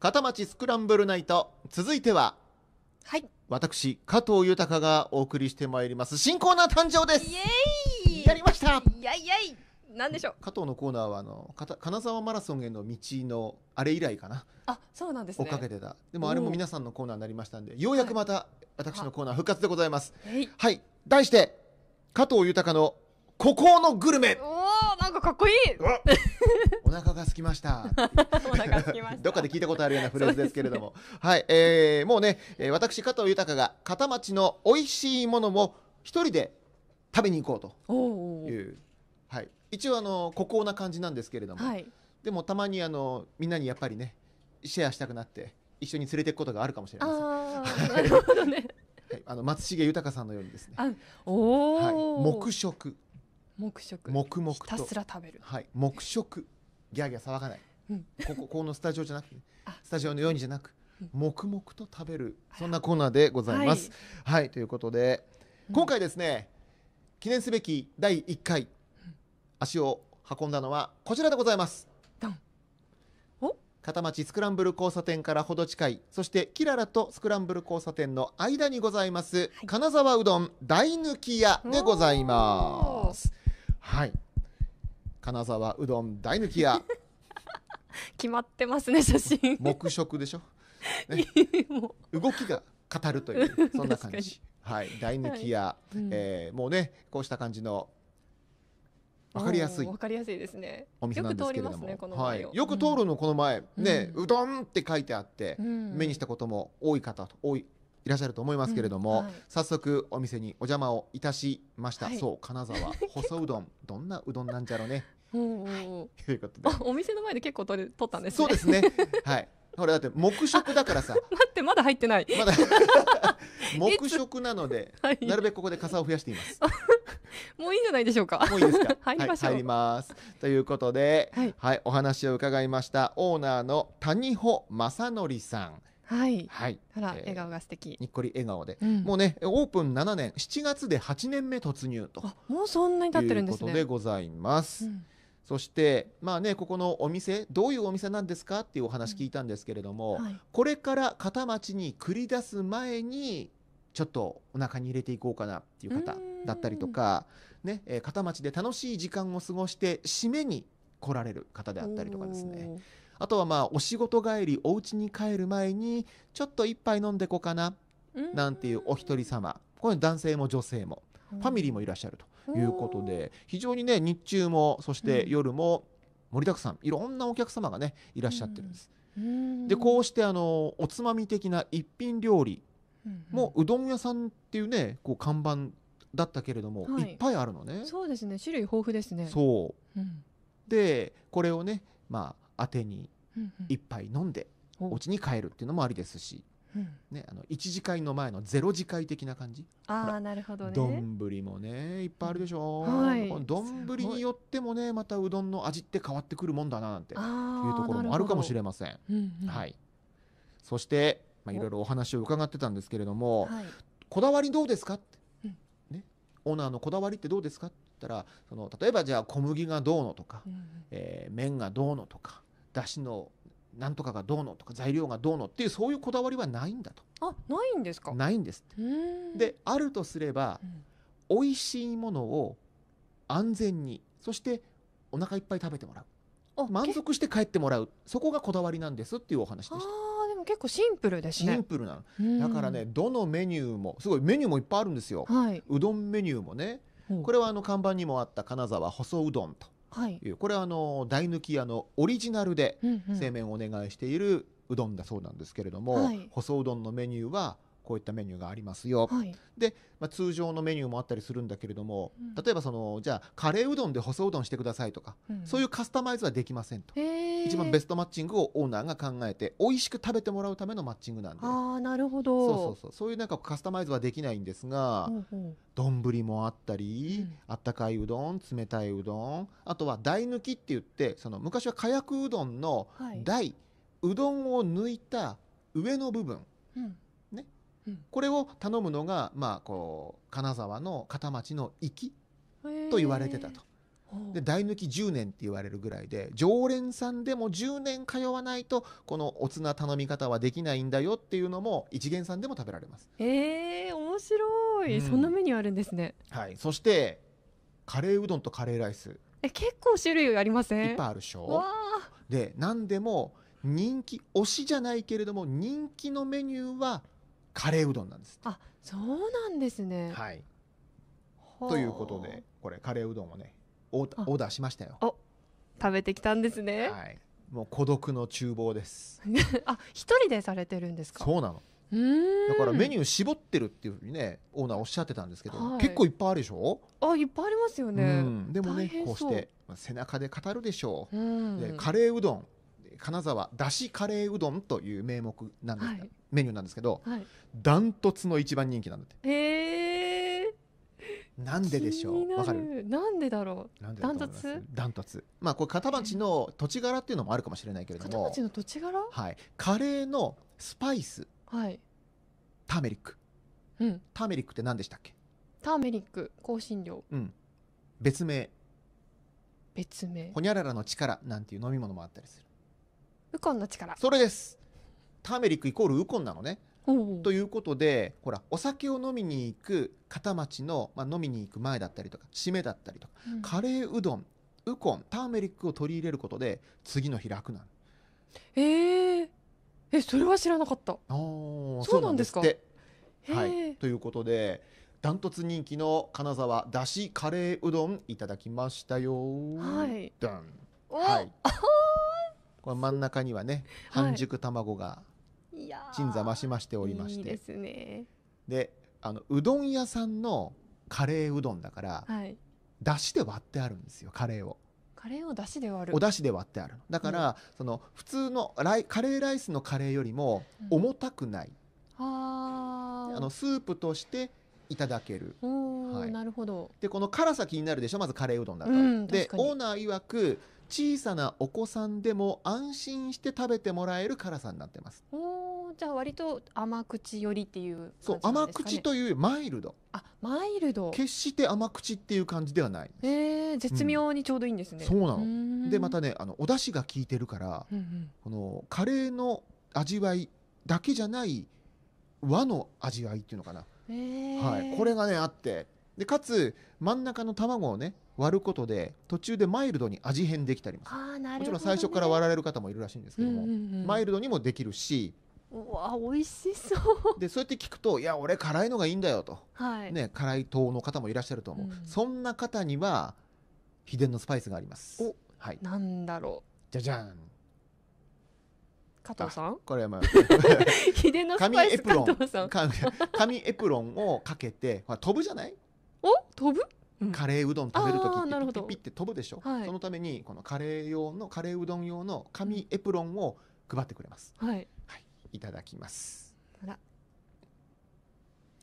片町スクランブルナイト続いてははい私加藤豊がお送りしてまいります新コーナー誕生ですイエイやりましたいやいやいなんでしょう加藤のコーナーはあのかた金沢マラソンへの道のあれ以来かなあそうなんですね追っかけてたでもあれも皆さんのコーナーになりましたんでようやくまた私のコーナー復活でございますはい、題して加藤豊の孤高のグルメおーなんかかっこいいお腹が空きましたきましたどっかで聞いたことあるようなフレーズですけれども、ね、はい、えー、もうね、えー、私加藤豊が片町の美味しいものを一人で食べに行こうというはい、一応あの孤高な感じなんですけれども、はい、でもたまにあのみんなにやっぱりねシェアしたくなって一緒に連れていくことがあるかもしれません。なるほどねはい、あの松重豊さんのようにですね。おお、はい、黙食。黙食黙々とひたすら食べるはい黙食ギャーギャー騒がない、うん、ここ このスタジオじゃなくて、ね、スタジオのようにじゃなく、黙々と食べるそんなコーナーでございます。はい、はい、ということで今回ですね、記念すべき第1回足を運んだのはこちらでございます。片町スクランブル交差点からほど近いそしてキララとスクランブル交差点の間にございます、はい、金沢うどん大抜き屋でございます。はい金沢うどん大抜き屋 決まってますね写真黙食でしょ、ね、動きが語るというそんな感じはい大抜き屋、はいうん、えー、もうねこうした感じのわかりやすい。わかりやすいですね。お店なんですけれども、ね、はい、よく通るのこの前、うん、ね、うどんって書いてあって、うん、目にしたことも多い方多いいらっしゃると思いますけれども、うんはい、早速お店にお邪魔をいたしました、はい、そう金沢細うどんどんなうどんなんじゃろうね。うお店の前で結構取撮ったんです、ね、そうですねはいこれだって黙食だからさ 待ってまだ入ってないまだ 黙食なので、はい、なるべくここで傘を増やしていますもういいんじゃないでしょうかもういいですか入りましょう、はい、入りますということで、はい、はい、お話を伺いましたオーナーの谷保正則さんはい、はい、ら、えー、笑顔が素敵にっこり笑顔で、うん、もうねオープン7年7月で8年目突入ともうそんなに経ってるんですねでございます、うんそしてまあねここのお店どういうお店なんですかっていうお話聞いたんですけれども、うんはい、これから片町に繰り出す前にちょっとお腹に入れていこうかなっていう方だったりとか、ねえー、片町で楽しい時間を過ごして締めに来られる方であったりとかですねあとはまあお仕事帰りお家に帰る前にちょっと一杯飲んでこかななんていうお一人様これ男性も女性もファミリーもいらっしゃるということで非常にね日中もそして夜も盛りだくさんいろんなお客様がねいらっしゃってるんです。でこうしてあのおつまみ的な一品料理もううどん屋さんっていうねこう看板だったけれども、はい、いっぱいあるのねそうですね種類豊富ですねそう、うん、でこれをねまああてに一杯飲んでお家に帰るっていうのもありですし、ね、あの一次会の前のゼロ次会的な感じあなるほど丼、ね丼もねいっぱいあるでしょ丼、はい、によってもねまたうどんの味って変わってくるもんだななんていうところもあるかもしれません、うんうん、はい、そしてまあ、いろいろお話を伺ってたんですけれども、はい、こだわりどうですかって、うんね、オーナーのこだわりってどうですかって言ったらその例えばじゃあ小麦がどうのとか、うん、えー、麺がどうのとかだしのなんとかがどうのとか材料がどうのっていうそういうこだわりはないんだと。あないんですかないんですであるとすれば、うん、美味しいものを安全にそしてお腹いっぱい食べてもらう満足して帰ってもらうそこがこだわりなんですっていうお話でした。あでも結構シンプルですねシンプルなのだからねどのメニューもすごいメニューもいっぱいあるんですよ、はい、うどんメニューもねこれはあの看板にもあった金沢細うどんとはい、これはあの大抜き屋のオリジナルで製麺をお願いしているうどんだそうなんですけれども、うんうん、細うどんのメニューはこういったメニューがありますよ、はい、で、まあ、通常のメニューもあったりするんだけれども、うん、例えばそのじゃあカレーうどんで細うどんしてくださいとか、うん、そういうカスタマイズはできませんと、一番ベストマッチングをオーナーが考えて美味しく食べてもらうためのマッチングなんであなるほどそうそうそうそういうなんかカスタマイズはできないんですが丼、うん、もあったり、あったかいうどん冷たいうどんあとは台抜きって言ってその昔はかやくうどんの台、はいうどんを抜いた上の部分、うん、これを頼むのが、まあ、こう金沢の片町の行きと言われてたと。で大抜き10年って言われるぐらいで常連さんでも10年通わないとこのおつな頼み方はできないんだよっていうのも一元さんでも食べられますえー、面白い、うん、そんなメニューあるんですねはいそしてカレーうどんとカレーライスえ結構種類ありませんいっぱいあるでしょで何でも人気推しじゃないけれども人気のメニューはカレーうどんなんです。あ、そうなんですね。はい。ということで、これカレーうどんをね、オーオーダーしましたよ。食べてきたんですね。はい。もう孤独の厨房です。あ、一人でされてるんですか。そうなの。だからメニュー絞ってるっていうふうにねオーナーおっしゃってたんですけど、はい、結構いっぱいあるでしょあいっぱいありますよね、うん、でもねこうして背中で語るでしょう、うん、カレーうどん金沢だしカレーうどんという名目なんです、はい、メニューなんですけど、ダントツの一番人気なんだって。へえ。なんででしょう。わかる。なんでだろう。ダントツ。ダントツ。まあ、これ片町の土地柄っていうのもあるかもしれないけれども。片町の土地柄。はい。カレーのスパイス。はい。ターメリック。うん。ターメリックって何でしたっけ。ターメリック香辛料。うん。別名。別名。ほにゃららの力なんていう飲み物もあったりする。ウコンの力。それです。ターメリックイコールウコンなのね。ということでほらお酒を飲みに行く片町の、まあ、飲みに行く前だったりとか締めだったりとか、うん、カレーうどんウコンターメリックを取り入れることで次の日楽なの。えー、えそれは知らなかった。あそうなんですかはい、ということでダントツ人気の金沢だしカレーうどんいただきましたよ。はい、はい、これ真ん中にはね半熟卵が鎮座増しましておりましてですねであのうどん屋さんのカレーうどんだから、はい、だしで割ってあるんですよカレーを。カレーをだしで割るおだしで割ってあるだから、うん、その普通のライカレーライスのカレーよりも重たくない、うん、あのスープとしていただける、はい、なるほどでこの辛さ気になるでしょまずカレーうどんだと、うん、でオーナー曰く小さなお子さんでも安心して食べてもらえる辛さになってます。おおじゃあ割と甘口よりっていう、ね、そう甘口というマイルドあマイルド決して甘口っていう感じではないえー、絶妙にちょうどいいんですね、うん、そうなのでまたねあのお出汁が効いてるから、うんうん、このカレーの味わいだけじゃない和の味わいっていうのかな、えー、はい、これがねあってでかつ真ん中の卵をね割ることで途中でマイルドに味変できたりもする、ね、もちろん最初から割られる方もいるらしいんですけども、マイルドにもできるしうわ美味しそうでそうやって聞くと「いや俺辛いのがいいんだよと」はい、ね、辛い党の方もいらっしゃると思う、うん、そんな方には秘伝のスパイスがありますお、はい、なんだろうじゃじゃん加藤さんこれはまあ 秘伝のスパイス加藤さん紙エプロンをかけてほ飛ぶじゃないお飛ぶカレーうどん食べるときってピッピッて飛ぶでしょ、はい、そのためにこのカレー用のカレーうどん用の紙エプロンを配ってくれます、はい、いただきますあら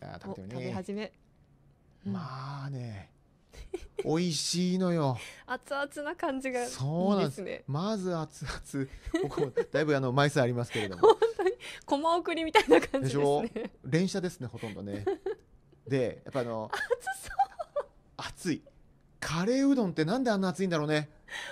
あ食べてるね食べ始め、うん、まあね 美味しいのよ熱々な感じがいいですねそうなんですまず熱々ここ だいぶあの枚数ありますけれども本当に駒送りみたいな感じですねで連射ですねほとんどねでやっぱあの熱いカレーうどんってなんであんな熱いんだろうね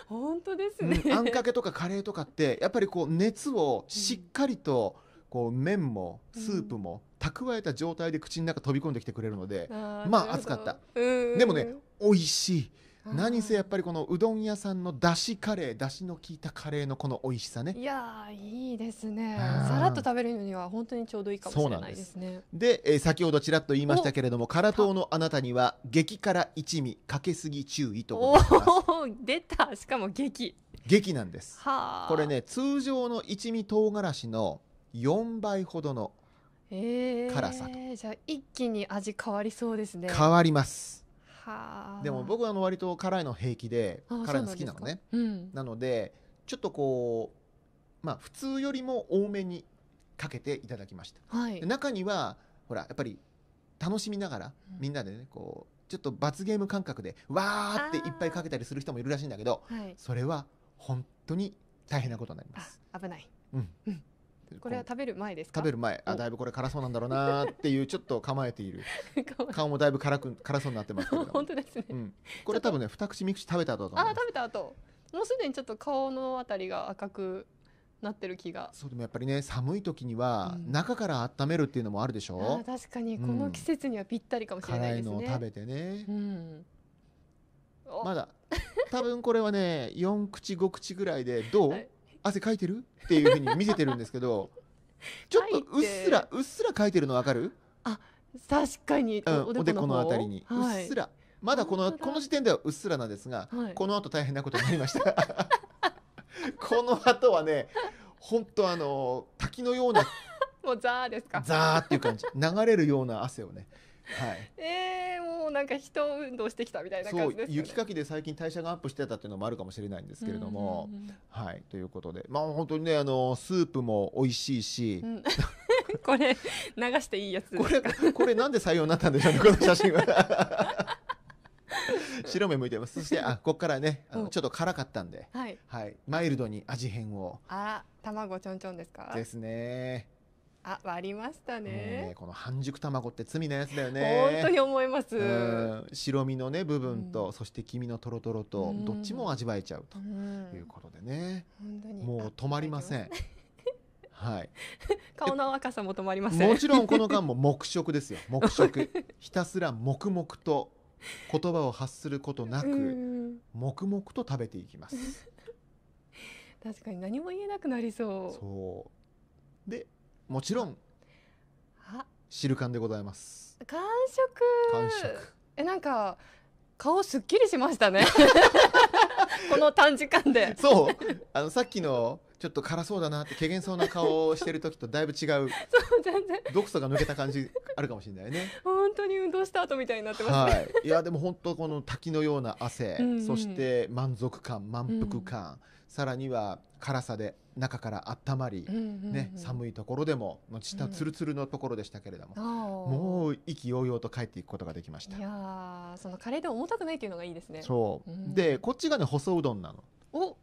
本当ですね、うん、あんかけとかカレーとかってやっぱりこう熱をしっかりと、うんこう麺もスープも蓄えた状態で口の中飛び込んできてくれるので、まあ熱かったでもね美味しい何せやっぱりこのうどん屋さんのだしカレーだしの効いたカレーのこの美味しさねいやいいですねさらっと食べるには本当にちょうどいいかもしれないですねでえー、先ほどちらっと言いましたけれども辛党のあなたには激辛一味かけすぎ注意とおお出たしかも激激なんですこれね通常の一味唐辛子の4倍ほどの辛さと、えー、じゃあ一気に味変わりそうですね変わりますでも僕はあの割と辛いの平気で辛いの好きなのねなうん、なのでちょっとこうまあ普通よりも多めにかけていただきました、はい、中にはほらやっぱり楽しみながら、みんなでねこうちょっと罰ゲーム感覚でわーっていっぱいかけたりする人もいるらしいんだけど、はい、それは本当に大変なことになります危ない、うん、うんこれは食べる前ですか食べる前あだいぶこれ辛そうなんだろうなっていうちょっと構えている 顔もだいぶ辛く辛そうになってますけど本当ですね、うん、これ多分ね二口三口食べた後だとあ食べた後もうすでにちょっと顔のあたりが赤くなってる気がそうでもやっぱりね寒い時には中から温めるっていうのもあるでしょ、うん、確かにこの季節にはぴったりかもしれないですね、うん、辛いのを食べてね、うん、まだ多分これはね4口5口ぐらいでどう、はい汗かいてるっていうふうに見せてるんですけど ちょっとうっすらうっすらかいてるの分かるあ確かに、うん、おでこの辺りに、はい、うっすらまだこのこの時点ではうっすらなんですが、はい、この後大変なことになりました この後はね本当あの滝のような もうザーですかザーっていう感じ流れるような汗をねはい、えー、もうなんか人運動してきたみたいな感じです、ね、雪かきで最近代謝がアップしてたっていうのもあるかもしれないんですけれども、うんうんうん、はいということでまあ本当にねあのスープも美味しいし、うん これ流していいやつこれこれなんで採用になったんでしょうねこの写真は 白目向いてますそしてあここからねあの、ちょっと辛かったんで、はい、はい、マイルドに味変をあら卵ちょんちょんですかですねあ割りましたね、ね、この半熟卵って罪なやつだよね本当に思います白身のね部分と、うん、そして黄身のとろとろと、うん、どっちも味わえちゃうということでね、うん、もう止まりませんはい、顔の若さも止まりませんもちろんこの間も黙食ですよ 黙食ひたすら黙々と言葉を発することなく黙々と食べていきます 確かに何も言えなくなりそうそうでもちろんは。汁感でございます完食完食えなんか顔すっきりしましたね この短時間でそうあのさっきのちょっと辛そうだなってけげんそうな顔をしてる時とだいぶ違う そう全然毒素が抜けた感じあるかもしれないね本当に運動した後みたいになってますね、はい、いやでも本当この滝のような汗、うんうん、そして満足感満腹感、うん、さらには辛さで中から温まり、うんうんうん、ね、寒いところでも下つるつるのところでしたけれども、うん、もう意気揚々と帰っていくことができましたいやそのカレーで重たくないっていうのがいいですねそう、うん、でこっちがね細うどんなのお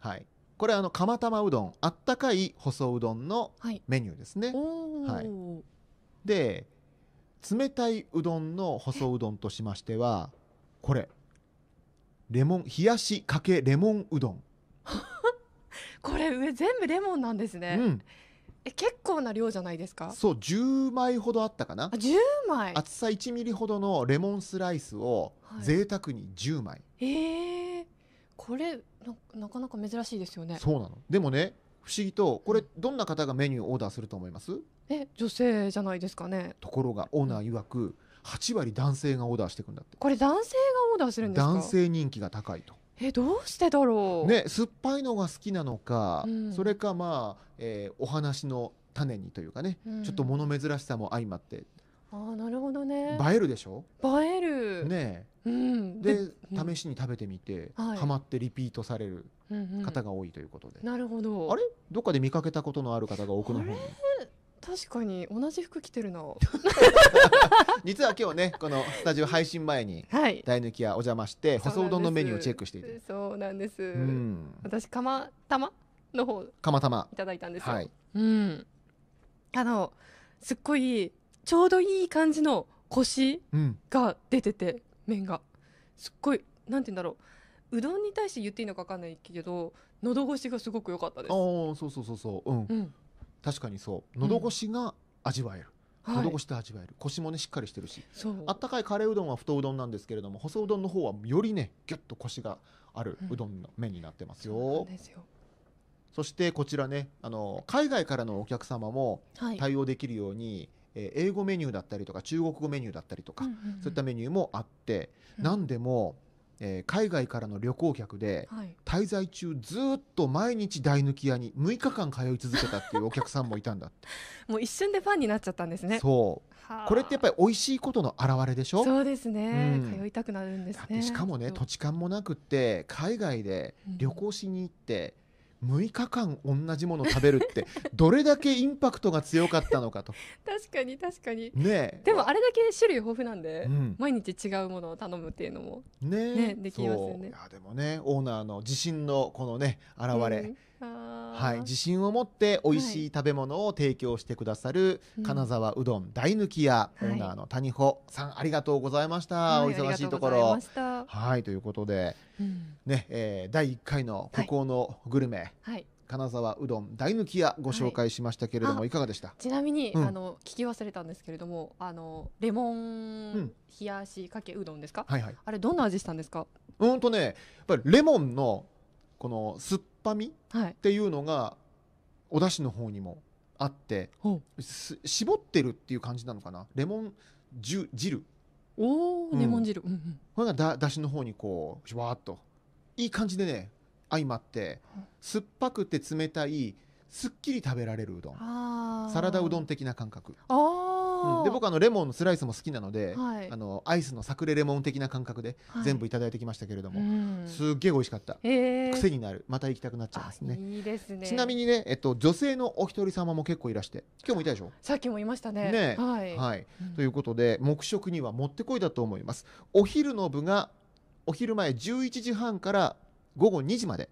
はいこれあの釜玉うどんあったかい細うどんのメニューですね、はい、はい、で冷たいうどんの細うどんとしましてはこれレモン冷やしかけレモンうどん これ上全部レモンなんですね、うん、え結構な量じゃないですかそう10枚ほどあったかなあ10枚厚さ1ミリほどのレモンスライスを贅沢に10枚、はい、えーこれなかなか珍しいですよねそうなのでもね不思議とこれどんな方がメニューをオーダーすると思いますえ女性じゃないですかねところがオーナー曰く8割男性がオーダーしていくんだってこれ男性がオーダーするんですか男性人気が高いとえどうしてだろうね酸っぱいのが好きなのか、うん、それかまあ、えー、お話の種にというかね、うん、ちょっと物珍しさも相まってあなるほどね映えるでしょ映えるねうん、で、う試しに食べてみて、はい、ハマってリピートされる方が多いということで、うんうん、なるほどあれどっかで見かけたことのある方が奥の方に確かに同じ服着てるな 実は今日ねこのスタジオ配信前に台抜き屋お邪魔して、はい、細うどんのメニューをチェックしていてそうなんです、うん、私釜玉の方釜玉いただいたんですよ、はい、うんあのすっごいちょうどいい感じの腰が出てて、うん、麺がすっごいなんて言うんだろううどんに対して言っていいのか分かんないけど喉越しがすごく良かったですああそうそうそうそううん、うん、確かにそう喉越しが味わえる、うん、喉越しで味わえる、腰もねしっかりしてるしあったかいカレーうどんは太うどんなんですけれども細うどんの方はよりねギュッと腰があるうどんの麺になってますよ。そうですよそしてこちらねあの海外からのお客様も対応できるように、はいえ英語メニューだったりとか中国語メニューだったりとか、そういったメニューもあって、何でも、え海外からの旅行客で、滞在中ずっと毎日大抜き屋に6日間通い続けたっていうお客さんもいたんだって もう一瞬でファンになっちゃったんですねそうこれってやっぱり美味しいことの表れでしょそうですね、うん、通いたくなるんですねしかもね土地勘もなくって海外で旅行しに行って、うん6日間同じもの食べるって どれだけインパクトが強かったのかと確かに確かにねでもあれだけ種類豊富なんで、うん、毎日違うものを頼むっていうのもねねできますよねいやでもねオーナーの自信のこのね現れ、うんはい、自信を持って美味しい食べ物を提供してくださる、金沢うどん大抜き屋、うん、オーナーの谷保さんありがとうございました、はい、お忙しいところ。はいということで、うん、ねえー、第1回の孤高のグルメ、はい、金沢うどん大抜き屋ご紹介しましたけれども、はい、いかがでしたちなみに、うん、あの聞き忘れたんですけれどもあのレモン冷やしかけうどんですか、はいはい、あれどんな味したんですかうんとねやっぱりレモンのこの酸っぱみっていうのがお出汁の方にもあって、はい、絞ってるっていう感じなのかなレモン汁おお、うん、レモン汁、うんうん、これがだだしの方にこうシュワーっといい感じでね相まって酸っぱくて冷たいすっきり食べられるうどんサラダうどん的な感覚あで僕あのレモンのスライスも好きなので、はい、あのアイスのサクレレモン的な感覚で全部いただいてきましたけれども、はい、すっげえ美味しかった、えー、癖になるまた行きたくなっちゃいますねいいですねちなみにね、えっと、女性のお一人様も結構いらして今日もいたでしょさっきもいましたねねはい、はい、うん、ということで黙食にはもってこいだと思いますお昼の部がお昼前11時半から午後2時まで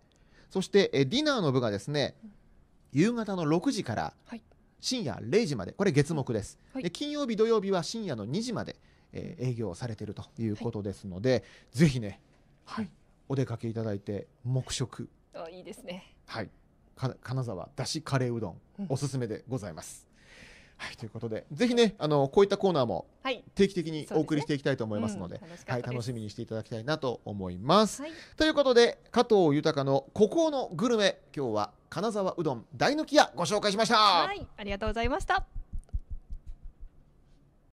そしてディナーの部がですね夕方の6時から、はい深夜0時までこれ月目です、はい、で金曜日土曜日は深夜の2時まで、えー、営業されているということですので、はい、ぜひね、はい、お出かけいただいて黙食いいですねはい金沢だしカレーうどん、ん、おすすめでございますはい、ということで、ぜひね、あのこういったコーナーも定期的にお送りしていきたいと思いますので、はい、楽しみにしていただきたいなと思います。はい、ということで、加藤豊の孤高のグルメ、今日は金沢うどん大抜き屋ご紹介しました。はい、ありがとうございました。